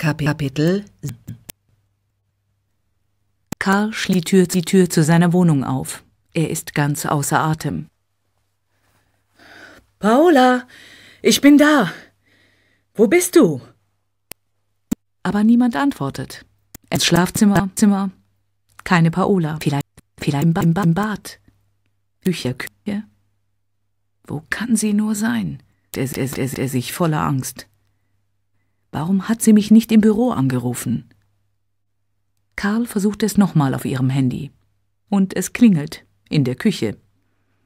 Kapitel Karl schließt die Tür zu seiner Wohnung auf. Er ist ganz außer Atem. Paula, ich bin da. Wo bist du? Aber niemand antwortet. Ins Schlafzimmer, Zimmer. Keine Paola. Vielleicht, vielleicht im, ba im, ba im Bad. Bücherküche. Wo kann sie nur sein? Er der, sich voller Angst. Warum hat sie mich nicht im Büro angerufen? Karl versucht es nochmal auf ihrem Handy. Und es klingelt in der Küche.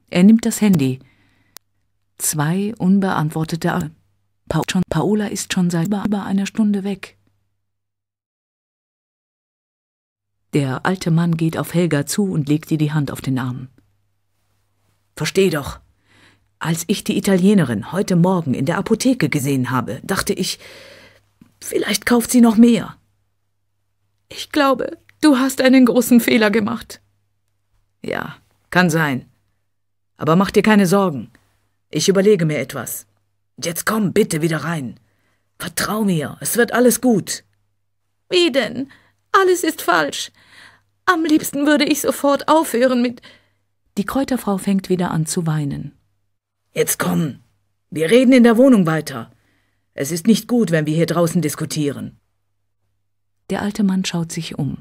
Er nimmt das Handy. Zwei unbeantwortete A pa schon, Paola ist schon seit über einer Stunde weg. Der alte Mann geht auf Helga zu und legt ihr die Hand auf den Arm. Versteh doch. Als ich die Italienerin heute Morgen in der Apotheke gesehen habe, dachte ich, Vielleicht kauft sie noch mehr. Ich glaube, du hast einen großen Fehler gemacht. Ja, kann sein. Aber mach dir keine Sorgen. Ich überlege mir etwas. Jetzt komm bitte wieder rein. Vertrau mir, es wird alles gut. Wie denn? Alles ist falsch. Am liebsten würde ich sofort aufhören mit. Die Kräuterfrau fängt wieder an zu weinen. Jetzt komm. Wir reden in der Wohnung weiter. Es ist nicht gut, wenn wir hier draußen diskutieren. Der alte Mann schaut sich um.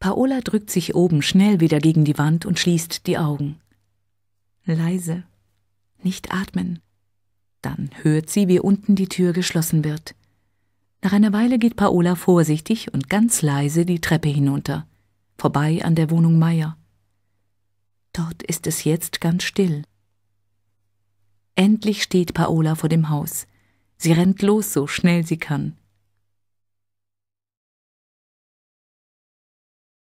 Paola drückt sich oben schnell wieder gegen die Wand und schließt die Augen. Leise. Nicht atmen. Dann hört sie, wie unten die Tür geschlossen wird. Nach einer Weile geht Paola vorsichtig und ganz leise die Treppe hinunter, vorbei an der Wohnung Meier. Dort ist es jetzt ganz still. Endlich steht Paola vor dem Haus. Sie rennt los, so schnell sie kann.